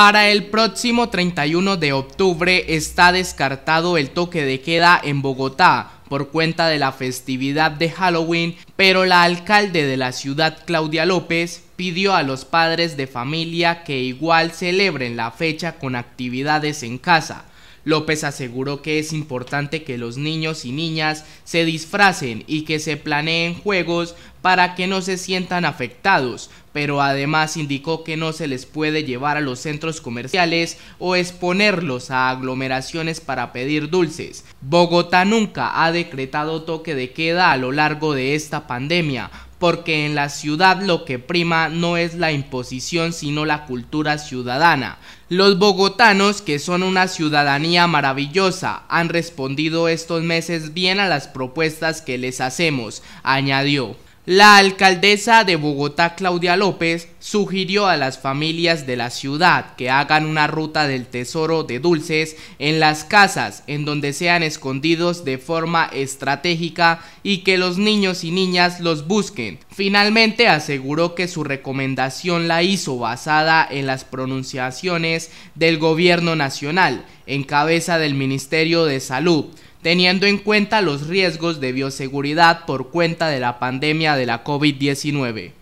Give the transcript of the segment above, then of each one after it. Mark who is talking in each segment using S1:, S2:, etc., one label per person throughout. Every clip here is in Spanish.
S1: Para el próximo 31 de octubre está descartado el toque de queda en Bogotá por cuenta de la festividad de Halloween, pero la alcalde de la ciudad Claudia López pidió a los padres de familia que igual celebren la fecha con actividades en casa. López aseguró que es importante que los niños y niñas se disfracen y que se planeen juegos para que no se sientan afectados, pero además indicó que no se les puede llevar a los centros comerciales o exponerlos a aglomeraciones para pedir dulces. Bogotá nunca ha decretado toque de queda a lo largo de esta pandemia, porque en la ciudad lo que prima no es la imposición sino la cultura ciudadana. Los bogotanos, que son una ciudadanía maravillosa, han respondido estos meses bien a las propuestas que les hacemos, añadió. La alcaldesa de Bogotá, Claudia López, sugirió a las familias de la ciudad que hagan una ruta del tesoro de dulces en las casas en donde sean escondidos de forma estratégica y que los niños y niñas los busquen. Finalmente aseguró que su recomendación la hizo basada en las pronunciaciones del gobierno nacional en cabeza del Ministerio de Salud teniendo en cuenta los riesgos de bioseguridad por cuenta de la pandemia de la COVID-19.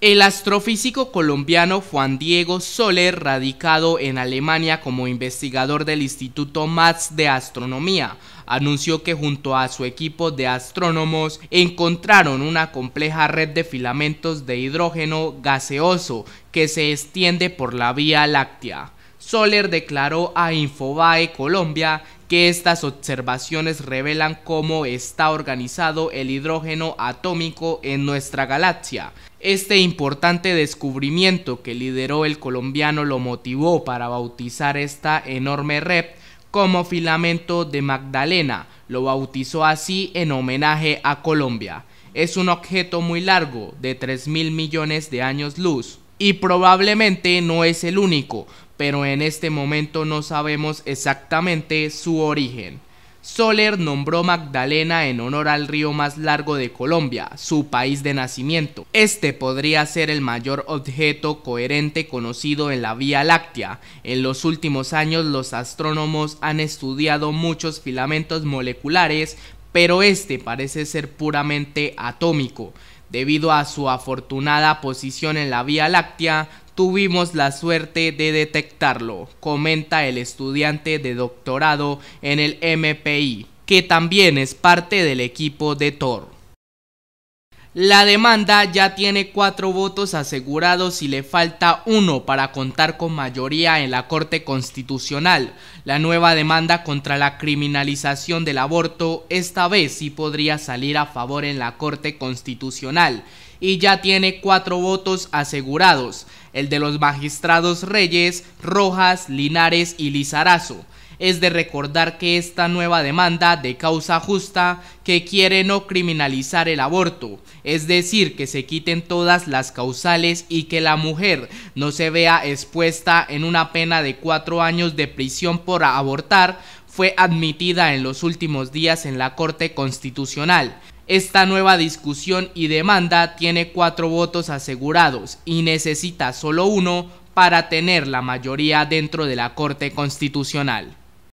S1: El astrofísico colombiano Juan Diego Soler, radicado en Alemania como investigador del Instituto Max de Astronomía, anunció que junto a su equipo de astrónomos encontraron una compleja red de filamentos de hidrógeno gaseoso que se extiende por la Vía Láctea. Soler declaró a Infobae Colombia que estas observaciones revelan cómo está organizado el hidrógeno atómico en nuestra galaxia. Este importante descubrimiento que lideró el colombiano lo motivó para bautizar esta enorme red como filamento de Magdalena, lo bautizó así en homenaje a Colombia. Es un objeto muy largo, de 3 mil millones de años luz, y probablemente no es el único, pero en este momento no sabemos exactamente su origen. Soler nombró Magdalena en honor al río más largo de Colombia, su país de nacimiento. Este podría ser el mayor objeto coherente conocido en la Vía Láctea. En los últimos años los astrónomos han estudiado muchos filamentos moleculares, pero este parece ser puramente atómico. Debido a su afortunada posición en la Vía Láctea, tuvimos la suerte de detectarlo, comenta el estudiante de doctorado en el MPI, que también es parte del equipo de Thor. La demanda ya tiene cuatro votos asegurados y le falta uno para contar con mayoría en la Corte Constitucional. La nueva demanda contra la criminalización del aborto esta vez sí podría salir a favor en la Corte Constitucional y ya tiene cuatro votos asegurados, el de los magistrados Reyes, Rojas, Linares y Lizarazo. Es de recordar que esta nueva demanda de causa justa que quiere no criminalizar el aborto, es decir, que se quiten todas las causales y que la mujer no se vea expuesta en una pena de cuatro años de prisión por abortar, fue admitida en los últimos días en la Corte Constitucional. Esta nueva discusión y demanda tiene cuatro votos asegurados y necesita solo uno para tener la mayoría dentro de la Corte Constitucional.